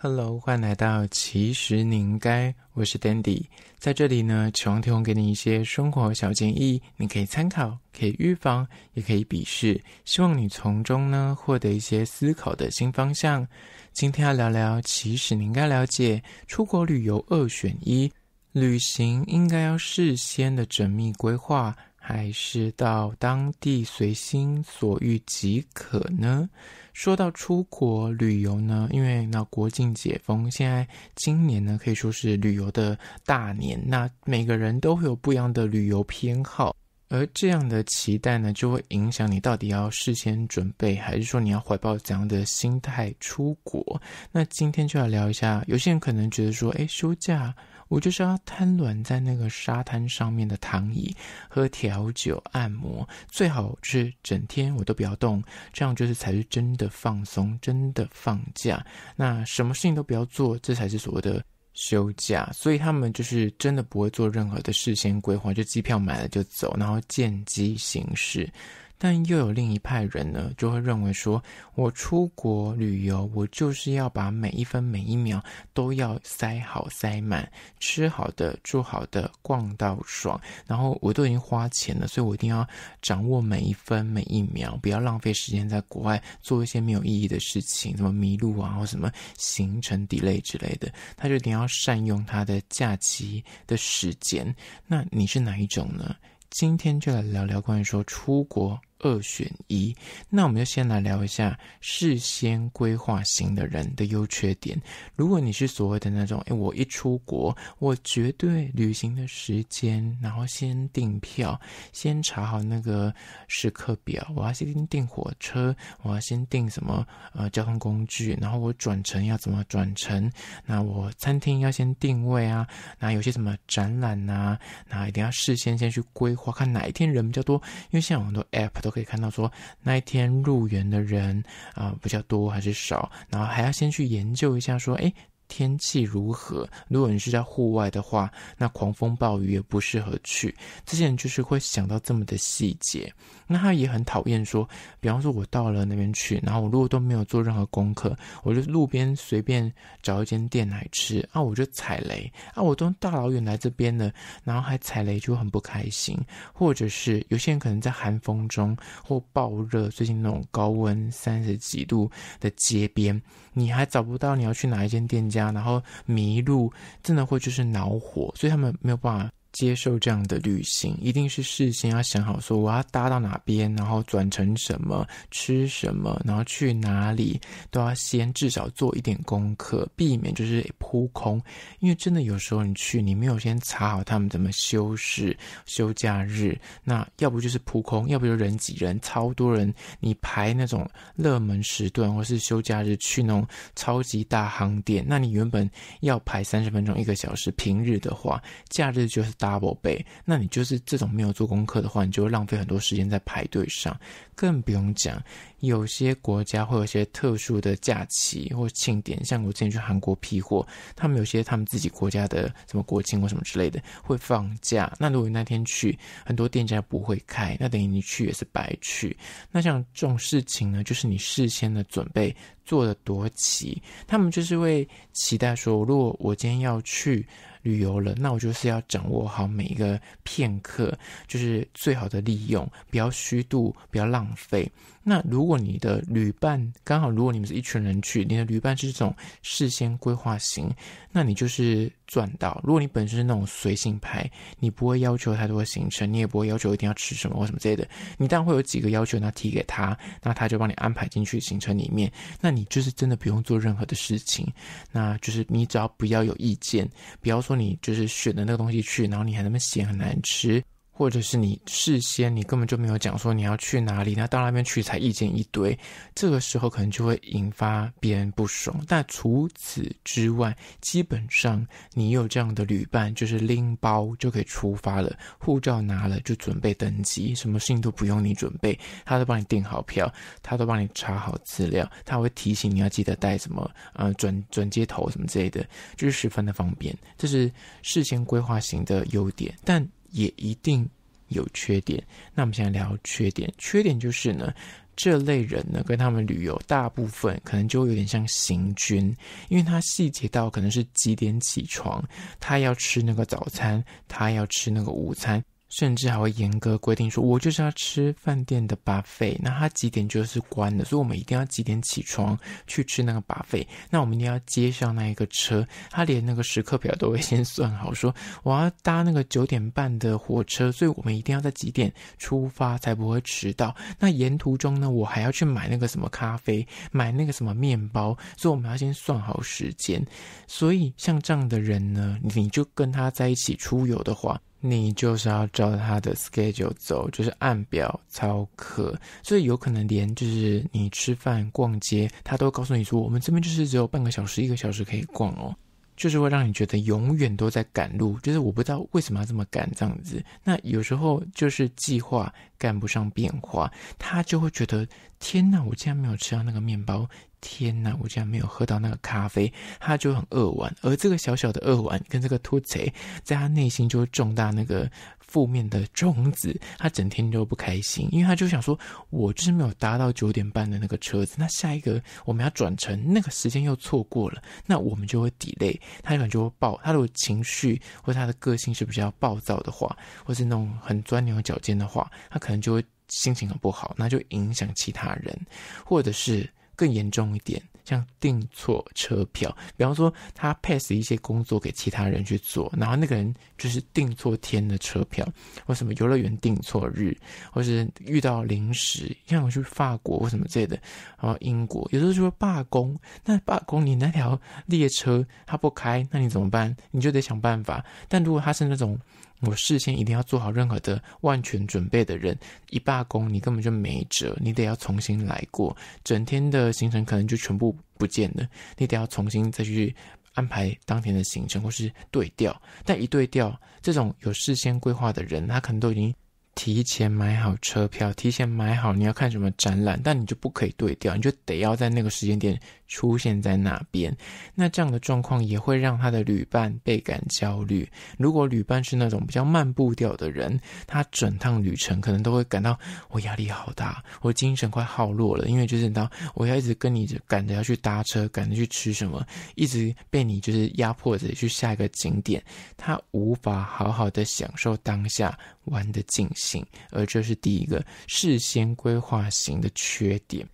Hello，欢迎来到其实你应该，我是 Dandy，在这里呢，曲王提供给你一些生活小建议，你可以参考，可以预防，也可以鄙视，希望你从中呢获得一些思考的新方向。今天要聊聊其实你应该了解，出国旅游二选一，旅行应该要事先的缜密规划，还是到当地随心所欲即可呢？说到出国旅游呢，因为那国境解封，现在今年呢可以说是旅游的大年。那每个人都会有不一样的旅游偏好，而这样的期待呢，就会影响你到底要事先准备，还是说你要怀抱怎样的心态出国。那今天就要聊一下，有些人可能觉得说，哎，休假。我就是要瘫软在那个沙滩上面的躺椅，喝调酒、按摩，最好是整天我都不要动，这样就是才是真的放松，真的放假。那什么事情都不要做，这才是所谓的休假。所以他们就是真的不会做任何的事先规划，就机票买了就走，然后见机行事。但又有另一派人呢，就会认为说，我出国旅游，我就是要把每一分每一秒都要塞好塞满，吃好的、住好的、逛到爽，然后我都已经花钱了，所以我一定要掌握每一分每一秒，不要浪费时间在国外做一些没有意义的事情，什么迷路啊，或什么行程 delay 之类的。他就一定要善用他的假期的时间。那你是哪一种呢？今天就来聊聊关于说出国。二选一，那我们就先来聊一下事先规划型的人的优缺点。如果你是所谓的那种，诶，我一出国，我绝对旅行的时间，然后先订票，先查好那个时刻表，我要先订火车，我要先订什么呃交通工具，然后我转乘要怎么转乘，那我餐厅要先定位啊，那有些什么展览啊，那一定要事先先去规划，看哪一天人比较多，因为现在有很多 app 都可以看到，说那一天入园的人啊比较多还是少，然后还要先去研究一下，说哎。天气如何？如果你是在户外的话，那狂风暴雨也不适合去。这些人就是会想到这么的细节。那他也很讨厌说，比方说，我到了那边去，然后我如果都没有做任何功课，我就路边随便找一间店来吃啊，我就踩雷啊！我都大老远来这边了，然后还踩雷，就很不开心。或者是有些人可能在寒风中或暴热，最近那种高温三十几度的街边，你还找不到你要去哪一间店家。然后迷路，真的会就是恼火，所以他们没有办法。接受这样的旅行，一定是事先要想好，说我要搭到哪边，然后转乘什么，吃什么，然后去哪里，都要先至少做一点功课，避免就是扑空。因为真的有时候你去，你没有先查好他们怎么休息、休假日，那要不就是扑空，要不就人挤人，超多人。你排那种热门时段或是休假日去那种超级大航店，那你原本要排三十分钟、一个小时，平日的话，假日就是。Double 倍，那你就是这种没有做功课的话，你就会浪费很多时间在排队上，更不用讲。有些国家会有一些特殊的假期或庆典，像我之前去韩国批货，他们有些他们自己国家的什么国庆或什么之类的会放假。那如果那天去，很多店家不会开，那等于你去也是白去。那像这种事情呢，就是你事先的准备做的多齐，他们就是会期待说，如果我今天要去旅游了，那我就是要掌握好每一个片刻，就是最好的利用，不要虚度，不要浪费。那如果你的旅伴刚好，如果你们是一群人去，你的旅伴是这种事先规划型，那你就是赚到。如果你本身是那种随性派，你不会要求太多行程，你也不会要求一定要吃什么或什么之类的，你当然会有几个要求，那提给他，那他就帮你安排进去行程里面，那你就是真的不用做任何的事情，那就是你只要不要有意见，不要说你就是选的那个东西去，然后你还那么咸很难吃。或者是你事先你根本就没有讲说你要去哪里，那到那边去才意见一堆，这个时候可能就会引发别人不爽。但除此之外，基本上你有这样的旅伴，就是拎包就可以出发了，护照拿了就准备登机，什么事情都不用你准备，他都帮你订好票，他都帮你查好资料，他会提醒你要记得带什么，呃，转转接头什么之类的，就是十分的方便。这是事先规划型的优点，但。也一定有缺点。那我们现在聊缺点。缺点就是呢，这类人呢，跟他们旅游，大部分可能就有点像行军，因为他细节到可能是几点起床，他要吃那个早餐，他要吃那个午餐。甚至还会严格规定，说我就是要吃饭店的把费。那他几点就是关的，所以我们一定要几点起床去吃那个把费。那我们一定要接上那一个车，他连那个时刻表都会先算好，说我要搭那个九点半的火车，所以我们一定要在几点出发才不会迟到。那沿途中呢，我还要去买那个什么咖啡，买那个什么面包，所以我们要先算好时间。所以像这样的人呢，你就跟他在一起出游的话。你就是要照他的 schedule 走，就是按表操课，所以有可能连就是你吃饭逛街，他都告诉你说，我们这边就是只有半个小时、一个小时可以逛哦，就是会让你觉得永远都在赶路，就是我不知道为什么要这么赶这样子。那有时候就是计划赶不上变化，他就会觉得天哪，我竟然没有吃到那个面包。天哪！我竟然没有喝到那个咖啡，他就很扼玩。而这个小小的扼玩，跟这个拖贼，在他内心就会种大那个负面的种子。他整天就不开心，因为他就想说：我就是没有搭到九点半的那个车子。那下一个我们要转乘，那个时间又错过了，那我们就会抵赖。他可能就会暴。他如果情绪或他的个性是比较暴躁的话，或是那种很钻牛角尖的话，他可能就会心情很不好，那就影响其他人，或者是。更严重一点，像订错车票，比方说他 pass 一些工作给其他人去做，然后那个人就是订错天的车票，或什么游乐园订错日，或是遇到临时，像我去法国或什么之类的，然后英国有时候说罢工，那罢工你那条列车它不开，那你怎么办？你就得想办法。但如果他是那种，我事先一定要做好任何的万全准备的人，一罢工你根本就没辙，你得要重新来过，整天的行程可能就全部不见了，你得要重新再去安排当天的行程或是对调。但一对调，这种有事先规划的人，他可能都已经。提前买好车票，提前买好你要看什么展览，但你就不可以对调，你就得要在那个时间点出现在那边。那这样的状况也会让他的旅伴倍感焦虑。如果旅伴是那种比较慢步调的人，他整趟旅程可能都会感到我压力好大，我精神快耗落了，因为就是当我要一直跟你赶着要去搭车，赶着去吃什么，一直被你就是压迫着去下一个景点，他无法好好的享受当下。玩的尽兴，而这是第一个事先规划型的缺点。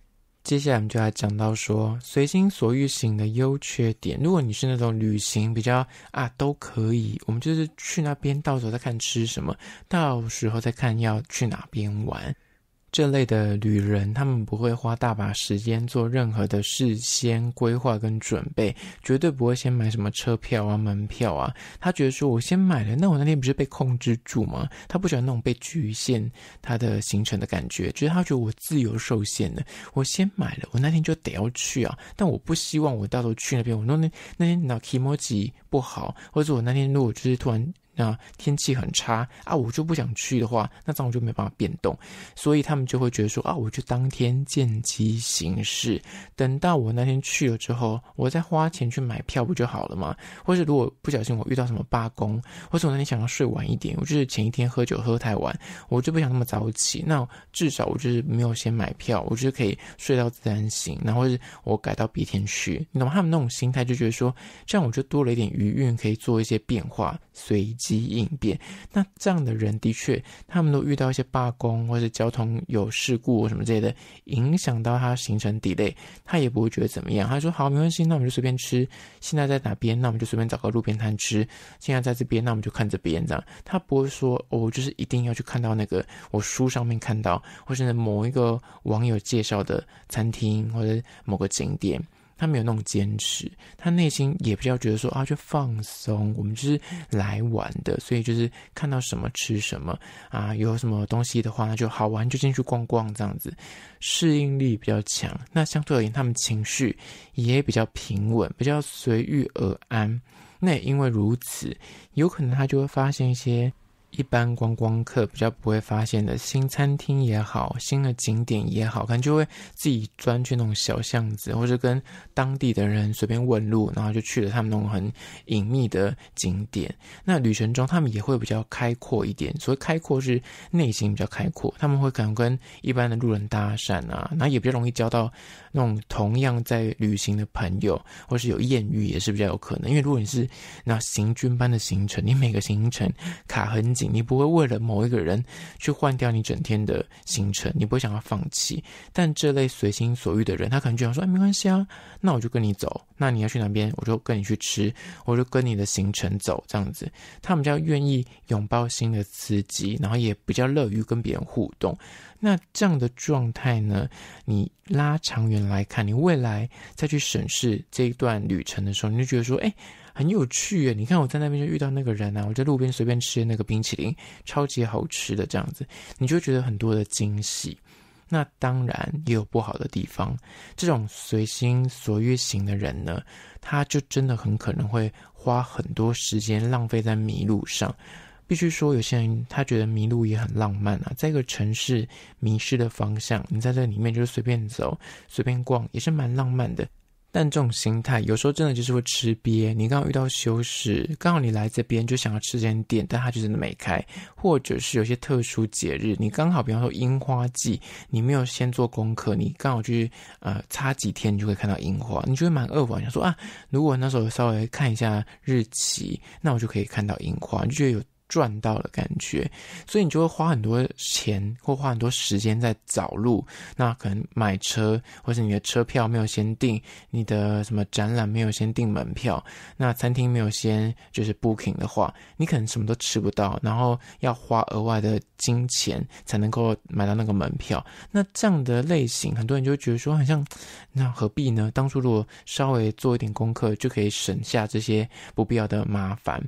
接下来我们就来讲到说随心所欲型的优缺点。如果你是那种旅行比较啊都可以，我们就是去那边，到时候再看吃什么，到时候再看要去哪边玩。这类的旅人，他们不会花大把时间做任何的事先规划跟准备，绝对不会先买什么车票啊、门票啊。他觉得说，我先买了，那我那天不是被控制住吗？他不喜欢那种被局限他的行程的感觉，就是他觉得我自由受限了。我先买了，我那天就得要去啊，但我不希望我到时候去那边，我那那那天脑 o j i 不好，或者我那天如果就是突然。那天气很差啊，我就不想去的话，那这我就没办法变动，所以他们就会觉得说啊，我就当天见机行事，等到我那天去了之后，我再花钱去买票不就好了吗？或者如果不小心我遇到什么罢工，或者我那天想要睡晚一点，我就是前一天喝酒喝太晚，我就不想那么早起，那至少我就是没有先买票，我就可以睡到自然醒，然后是我改到别天去，你懂吗？他们那种心态就觉得说，这样我就多了一点余韵，可以做一些变化，随。机应变，那这样的人的确，他们都遇到一些罢工或者交通有事故什么之类的影响到他行程 delay，他也不会觉得怎么样。他说好，没关系，那我们就随便吃。现在在哪边，那我们就随便找个路边摊吃。现在在这边，那我们就看这边这样。他不会说，哦，就是一定要去看到那个我书上面看到，或者某一个网友介绍的餐厅或者某个景点。他没有那种坚持，他内心也比较觉得说啊，就放松，我们就是来玩的，所以就是看到什么吃什么啊，有什么东西的话，那就好玩就进去逛逛这样子，适应力比较强。那相对而言，他们情绪也比较平稳，比较随遇而安。那也因为如此，有可能他就会发现一些。一般观光客比较不会发现的新餐厅也好，新的景点也好，可能就会自己钻去那种小巷子，或者跟当地的人随便问路，然后就去了他们那种很隐秘的景点。那旅程中他们也会比较开阔一点，所谓开阔是内心比较开阔，他们会可能跟一般的路人搭讪啊，然后也比较容易交到那种同样在旅行的朋友，或是有艳遇也是比较有可能。因为如果你是那行军般的行程，你每个行程卡很紧。你不会为了某一个人去换掉你整天的行程，你不会想要放弃。但这类随心所欲的人，他可能就想说：“哎，没关系啊，那我就跟你走。那你要去哪边，我就跟你去吃，我就跟你的行程走。”这样子，他们比较愿意拥抱新的刺激，然后也比较乐于跟别人互动。那这样的状态呢？你拉长远来看，你未来再去审视这一段旅程的时候，你就觉得说：“哎。”很有趣耶！你看我在那边就遇到那个人呐，我在路边随便吃那个冰淇淋，超级好吃的这样子，你就觉得很多的惊喜。那当然也有不好的地方，这种随心所欲型的人呢，他就真的很可能会花很多时间浪费在迷路上。必须说，有些人他觉得迷路也很浪漫啊，在一个城市迷失的方向，你在这里面就是随便走、随便逛，也是蛮浪漫的。但这种心态有时候真的就是会吃瘪。你刚好遇到休息，刚好你来这边就想要吃间店，但它就真的没开。或者是有些特殊节日，你刚好比方说樱花季，你没有先做功课，你刚好去呃差几天你就会看到樱花，你就觉得蛮饿，悔，想说啊，如果那时候稍微看一下日期，那我就可以看到樱花，就觉得有。赚到了感觉，所以你就会花很多钱或花很多时间在找路。那可能买车或是你的车票没有先订，你的什么展览没有先订门票，那餐厅没有先就是 booking 的话，你可能什么都吃不到，然后要花额外的金钱才能够买到那个门票。那这样的类型，很多人就会觉得说，好像那何必呢？当初如果稍微做一点功课，就可以省下这些不必要的麻烦。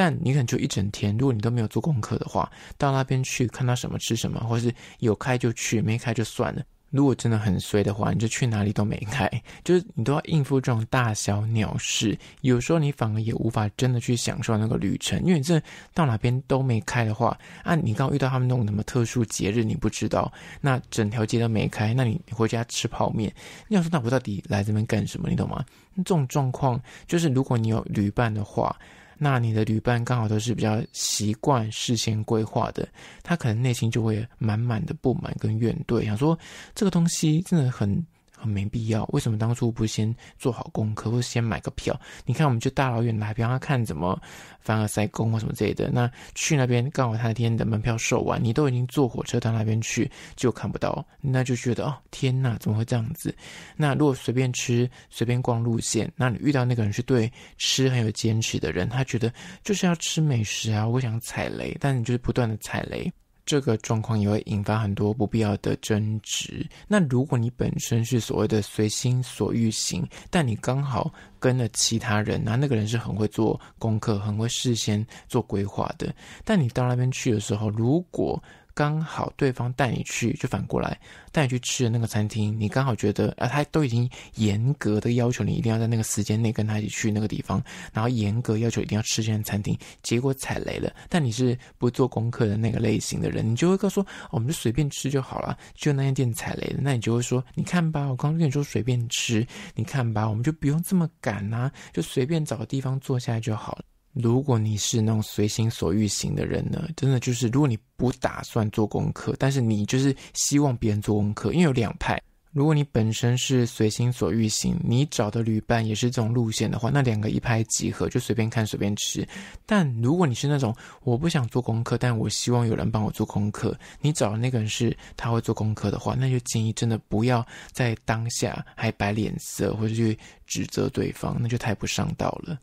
但你可能就一整天，如果你都没有做功课的话，到那边去看他什么吃什么，或者是有开就去，没开就算了。如果真的很衰的话，你就去哪里都没开，就是你都要应付这种大小鸟事。有时候你反而也无法真的去享受那个旅程，因为你这到哪边都没开的话，啊，你刚遇到他们弄什么特殊节日，你不知道，那整条街都没开，那你回家吃泡面。你要说那我到底来这边干什么？你懂吗？这种状况就是，如果你有旅伴的话。那你的旅伴刚好都是比较习惯事先规划的，他可能内心就会满满的不满跟怨怼，想说这个东西真的很。很没必要，为什么当初不先做好功课，或先买个票？你看，我们就大老远来，比方看怎么凡尔赛宫啊什么之类的，那去那边刚好他那天的门票售完，你都已经坐火车到那边去，就看不到，那就觉得哦天哪，怎么会这样子？那如果随便吃、随便逛路线，那你遇到那个人是对吃很有坚持的人，他觉得就是要吃美食啊，我想踩雷，但你就是不断的踩雷。这个状况也会引发很多不必要的争执。那如果你本身是所谓的随心所欲型，但你刚好跟了其他人，那那个人是很会做功课、很会事先做规划的。但你到那边去的时候，如果刚好对方带你去，就反过来带你去吃的那个餐厅，你刚好觉得啊，他都已经严格的要求你一定要在那个时间内跟他一起去那个地方，然后严格要求一定要吃这间餐厅，结果踩雷了。但你是不做功课的那个类型的人，你就会告诉说，我们就随便吃就好了。就那间店踩雷了，那你就会说，你看吧，我刚跟你说随便吃，你看吧，我们就不用这么赶呐，就随便找个地方坐下来就好了。如果你是那种随心所欲型的人呢，真的就是如果你不打算做功课，但是你就是希望别人做功课，因为有两派。如果你本身是随心所欲型，你找的旅伴也是这种路线的话，那两个一拍即合，就随便看随便吃。但如果你是那种我不想做功课，但我希望有人帮我做功课，你找的那个人是他会做功课的话，那就建议真的不要在当下还摆脸色或者去指责对方，那就太不上道了。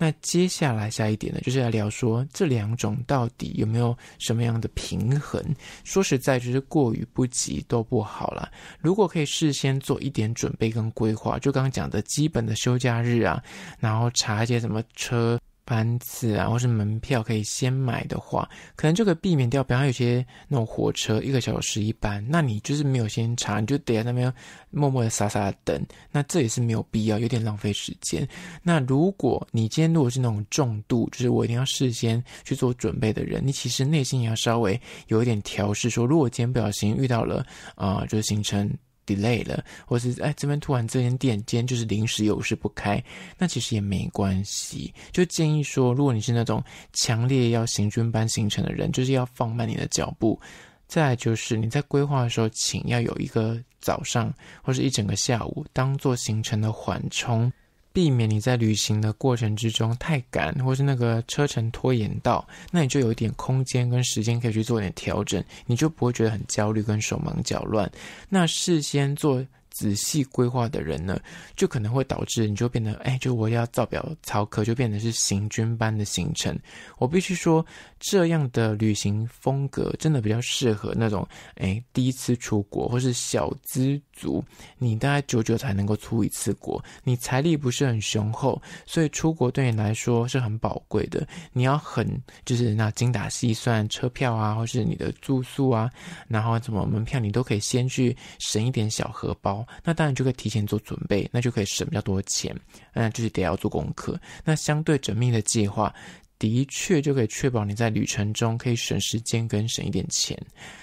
那接下来下一点呢，就是来聊说这两种到底有没有什么样的平衡？说实在，就是过于不及都不好了。如果可以事先做一点准备跟规划，就刚刚讲的基本的休假日啊，然后查一些什么车。班次啊，或是门票可以先买的话，可能就可以避免掉。比方有些那种火车，一个小时一班，那你就是没有先查，你就得在那边默默的傻傻的等，那这也是没有必要，有点浪费时间。那如果你今天如果是那种重度，就是我一定要事先去做准备的人，你其实内心也要稍微有一点调试，说如果今天不小心遇到了啊，就是行程。delay 了，或是哎，这边突然这间店今天就是临时有事不开，那其实也没关系。就建议说，如果你是那种强烈要行军般行程的人，就是要放慢你的脚步。再就是你在规划的时候，请要有一个早上，或者一整个下午，当做行程的缓冲。避免你在旅行的过程之中太赶，或是那个车程拖延到，那你就有一点空间跟时间可以去做点调整，你就不会觉得很焦虑跟手忙脚乱。那事先做。仔细规划的人呢，就可能会导致你就变得，哎，就我要造表操课，就变得是行军般的行程。我必须说，这样的旅行风格真的比较适合那种，哎，第一次出国或是小资族，你大概久久才能够出一次国，你财力不是很雄厚，所以出国对你来说是很宝贵的。你要很就是那精打细算，车票啊，或是你的住宿啊，然后什么门票，你都可以先去省一点小荷包。那当然就可以提前做准备，那就可以省比较多的钱，那就是得要做功课，那相对缜密的计划。的确，就可以确保你在旅程中可以省时间跟省一点钱。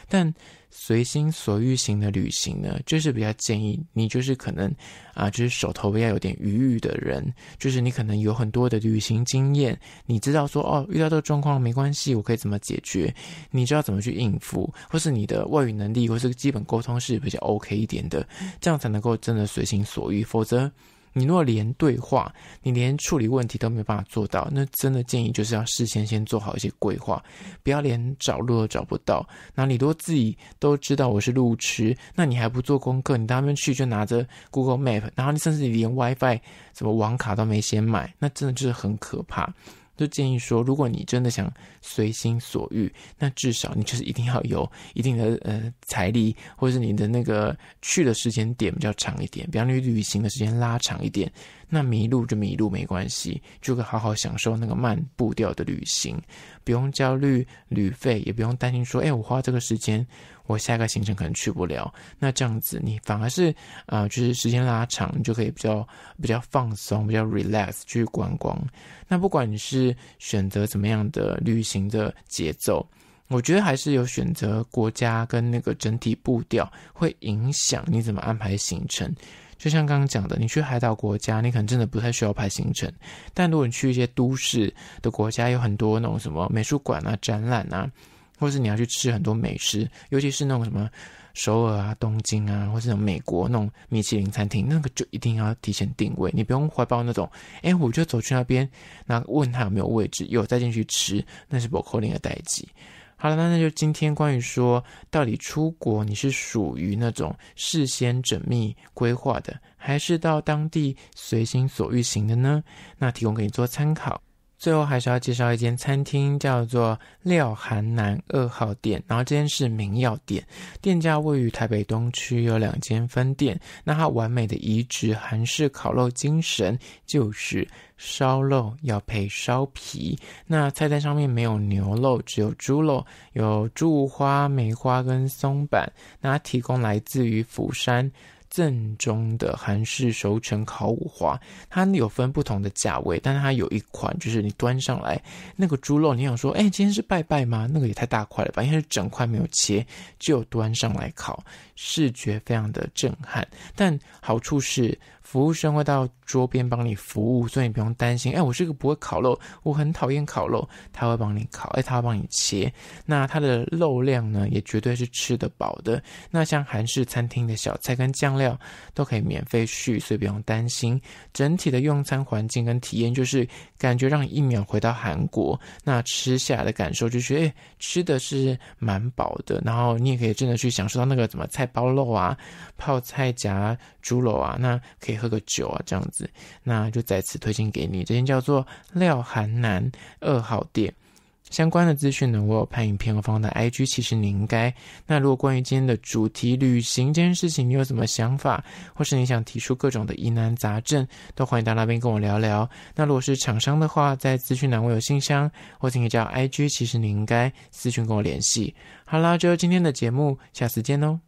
但随心所欲型的旅行呢，就是比较建议你就是可能啊，就是手头较有点余裕的人，就是你可能有很多的旅行经验，你知道说哦，遇到这个状况没关系，我可以怎么解决？你知道怎么去应付，或是你的外语能力或是基本沟通是比较 OK 一点的，这样才能够真的随心所欲。否则。你若连对话，你连处理问题都没办法做到，那真的建议就是要事先先做好一些规划，不要连找路都找不到。那你都自己都知道我是路痴，那你还不做功课，你当面去就拿着 Google Map，然后你甚至连 WiFi 什么网卡都没先买，那真的就是很可怕。就建议说，如果你真的想随心所欲，那至少你就是一定要有一定的呃财力，或者是你的那个去的时间点比较长一点。比方你旅行的时间拉长一点，那迷路就迷路没关系，就可以好好享受那个慢步调的旅行，不用焦虑旅费，也不用担心说，哎，我花这个时间。我下一个行程可能去不了，那这样子你反而是啊，就是时间拉长，你就可以比较比较放松，比较 relax 去观光。那不管你是选择怎么样的旅行的节奏，我觉得还是有选择国家跟那个整体步调会影响你怎么安排行程。就像刚刚讲的，你去海岛国家，你可能真的不太需要排行程，但如果你去一些都市的国家，有很多那种什么美术馆啊、展览啊。或是你要去吃很多美食，尤其是那种什么首尔啊、东京啊，或是那种美国那种米其林餐厅，那个就一定要提前定位，你不用怀抱那种“哎，我就走去那边”，那问他有没有位置，有再进去吃，那是不可能的代际。好了，那那就今天关于说，到底出国你是属于那种事先缜密规划的，还是到当地随心所欲行的呢？那提供给你做参考。最后还是要介绍一间餐厅，叫做廖韩南二号店。然后这间是名药店，店家位于台北东区，有两间分店。那它完美的移植韩式烤肉精神，就是烧肉要配烧皮。那菜单上面没有牛肉，只有猪肉，有猪花、梅花跟松板。那它提供来自于釜山。正宗的韩式熟成烤五花，它有分不同的价位，但是它有一款就是你端上来那个猪肉，你想说，哎，今天是拜拜吗？那个也太大块了，应该是整块没有切就端上来烤，视觉非常的震撼。但好处是。服务生会到桌边帮你服务，所以你不用担心。哎，我是个不会烤肉，我很讨厌烤肉，他会帮你烤，哎，他会帮你切。那它的肉量呢，也绝对是吃得饱的。那像韩式餐厅的小菜跟酱料都可以免费续，所以不用担心。整体的用餐环境跟体验，就是感觉让你一秒回到韩国。那吃下来的感受就是，哎，吃的是蛮饱的，然后你也可以真的去享受到那个什么菜包肉啊、泡菜夹猪肉啊，那可以。喝个酒啊，这样子，那就在此推荐给你。这间叫做廖寒南二号店，相关的资讯呢，我有拍影片放在 IG，其实你应该。那如果关于今天的主题旅行这件事情，你有什么想法，或是你想提出各种的疑难杂症，都欢迎到那边跟我聊聊。那如果是厂商的话，在资讯栏我有信箱，或你可以叫 IG，其实你应该私讯跟我联系。好啦，就今天的节目，下次见哦。